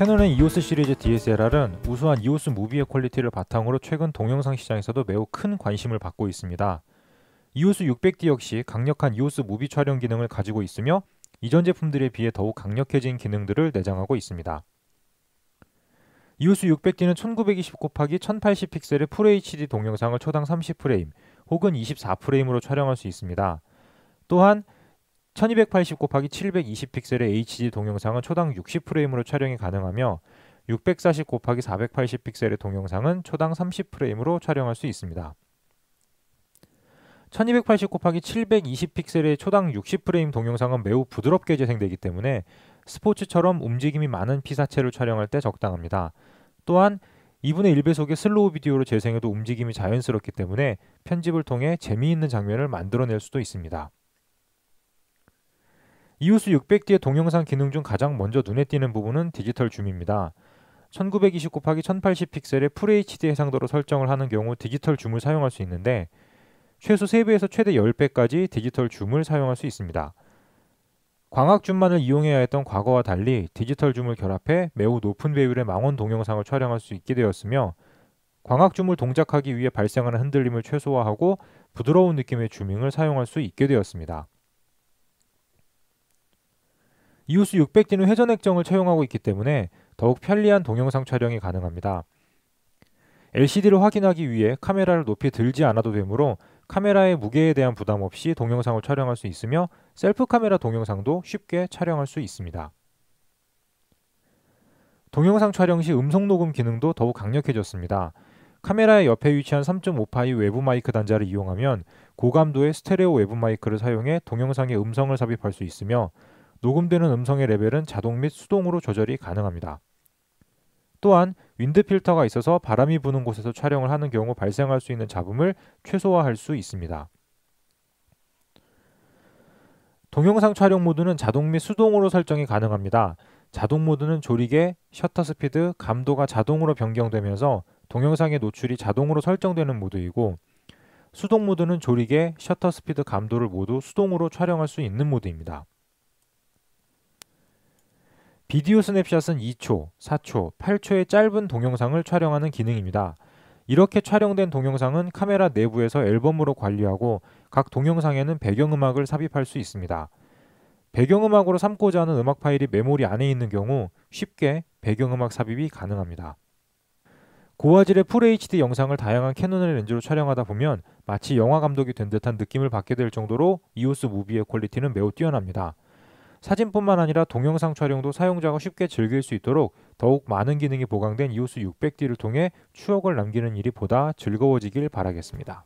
캐논의 EOS 시리즈 DSLR은 우수한 EOS 무비의 퀄리티를 바탕으로 최근 동영상 시장에서도 매우 큰 관심을 받고 있습니다. EOS 600D 역시 강력한 EOS 무비 촬영 기능을 가지고 있으며 이전 제품들에 비해 더욱 강력해진 기능들을 내장하고 있습니다. EOS 600D는 1920곱1080 픽셀의 FHD 동영상을 초당 30프레임 혹은 24프레임으로 촬영할 수 있습니다. 또한 1280 곱하기 720 픽셀의 HD 동영상은 초당 60프레임으로 촬영이 가능하며 640 곱하기 480 픽셀의 동영상은 초당 30프레임으로 촬영할 수 있습니다. 1280 곱하기 720 픽셀의 초당 60프레임 동영상은 매우 부드럽게 재생되기 때문에 스포츠처럼 움직임이 많은 피사체를 촬영할 때 적당합니다. 또한 2분의 1배속의 슬로우 비디오로 재생해도 움직임이 자연스럽기 때문에 편집을 통해 재미있는 장면을 만들어낼 수도 있습니다. 이웃수 600D의 동영상 기능 중 가장 먼저 눈에 띄는 부분은 디지털 줌입니다. 1920곱기1080 픽셀의 FHD 해상도로 설정을 하는 경우 디지털 줌을 사용할 수 있는데 최소 3배에서 최대 10배까지 디지털 줌을 사용할 수 있습니다. 광학 줌만을 이용해야 했던 과거와 달리 디지털 줌을 결합해 매우 높은 배율의 망원 동영상을 촬영할 수 있게 되었으며 광학 줌을 동작하기 위해 발생하는 흔들림을 최소화하고 부드러운 느낌의 줌밍을 사용할 수 있게 되었습니다. 이오스 600D는 회전 액정을 채용하고 있기 때문에 더욱 편리한 동영상 촬영이 가능합니다. LCD를 확인하기 위해 카메라를 높이 들지 않아도 되므로 카메라의 무게에 대한 부담 없이 동영상을 촬영할 수 있으며 셀프 카메라 동영상도 쉽게 촬영할 수 있습니다. 동영상 촬영 시 음성 녹음 기능도 더욱 강력해졌습니다. 카메라의 옆에 위치한 3.5파이 외부 마이크 단자를 이용하면 고감도의 스테레오 외부 마이크를 사용해 동영상의 음성을 삽입할 수 있으며 녹음되는 음성의 레벨은 자동 및 수동으로 조절이 가능합니다. 또한 윈드 필터가 있어서 바람이 부는 곳에서 촬영을 하는 경우 발생할 수 있는 잡음을 최소화할 수 있습니다. 동영상 촬영 모드는 자동 및 수동으로 설정이 가능합니다. 자동 모드는 조리개, 셔터 스피드, 감도가 자동으로 변경되면서 동영상의 노출이 자동으로 설정되는 모드이고 수동 모드는 조리개, 셔터 스피드, 감도를 모두 수동으로 촬영할 수 있는 모드입니다. 비디오 스냅샷은 2초, 4초, 8초의 짧은 동영상을 촬영하는 기능입니다. 이렇게 촬영된 동영상은 카메라 내부에서 앨범으로 관리하고 각 동영상에는 배경음악을 삽입할 수 있습니다. 배경음악으로 삼고자 하는 음악 파일이 메모리 안에 있는 경우 쉽게 배경음악 삽입이 가능합니다. 고화질의 FHD 영상을 다양한 캐논의 렌즈로 촬영하다 보면 마치 영화 감독이 된 듯한 느낌을 받게 될 정도로 EOS 무비의 퀄리티는 매우 뛰어납니다. 사진뿐만 아니라 동영상 촬영도 사용자가 쉽게 즐길 수 있도록 더욱 많은 기능이 보강된 EOS 600D를 통해 추억을 남기는 일이 보다 즐거워지길 바라겠습니다.